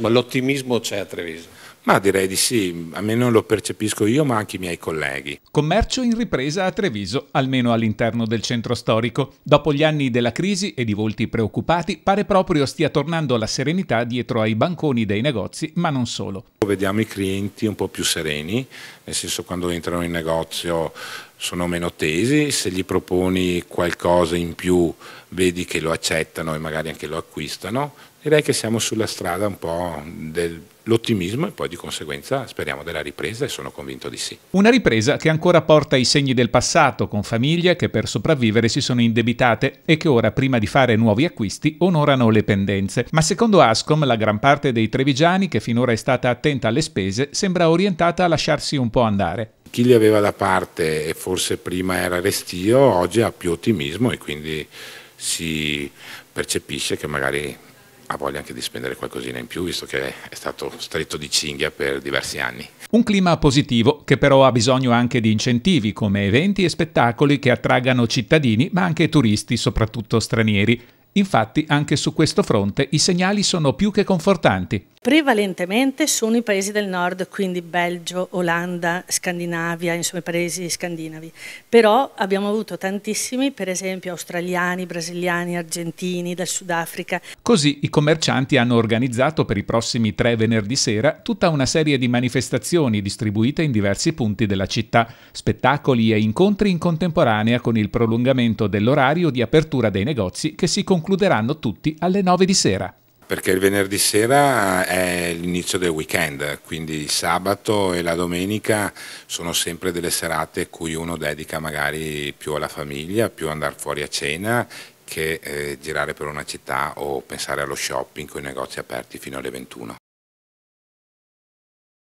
Ma l'ottimismo c'è a Treviso? Ma direi di sì, a non lo percepisco io ma anche i miei colleghi. Commercio in ripresa a Treviso, almeno all'interno del centro storico. Dopo gli anni della crisi e di volti preoccupati, pare proprio stia tornando la serenità dietro ai banconi dei negozi, ma non solo. Vediamo i clienti un po' più sereni, nel senso quando entrano in negozio sono meno tesi, se gli proponi qualcosa in più vedi che lo accettano e magari anche lo acquistano, direi che siamo sulla strada un po' dell'ottimismo e poi di conseguenza speriamo della ripresa e sono convinto di sì. Una ripresa che ancora porta i segni del passato con famiglie che per sopravvivere si sono indebitate e che ora prima di fare nuovi acquisti onorano le pendenze. Ma secondo Ascom la gran parte dei trevigiani che finora è stata attenta alle spese sembra orientata a lasciarsi un po' andare chi li aveva da parte e forse prima era restio, oggi ha più ottimismo e quindi si percepisce che magari ha voglia anche di spendere qualcosina in più, visto che è stato stretto di cinghia per diversi anni. Un clima positivo che però ha bisogno anche di incentivi come eventi e spettacoli che attraggano cittadini, ma anche turisti, soprattutto stranieri. Infatti anche su questo fronte i segnali sono più che confortanti. Prevalentemente sono i paesi del nord, quindi Belgio, Olanda, Scandinavia, insomma i paesi scandinavi. Però abbiamo avuto tantissimi, per esempio australiani, brasiliani, argentini, dal Sudafrica. Così i commercianti hanno organizzato per i prossimi tre venerdì sera tutta una serie di manifestazioni distribuite in diversi punti della città, spettacoli e incontri in contemporanea con il prolungamento dell'orario di apertura dei negozi che si conclude concluderanno tutti alle 9 di sera perché il venerdì sera è l'inizio del weekend, quindi il sabato e la domenica sono sempre delle serate cui uno dedica magari più alla famiglia, più andare fuori a cena che eh, girare per una città o pensare allo shopping con i negozi aperti fino alle 21.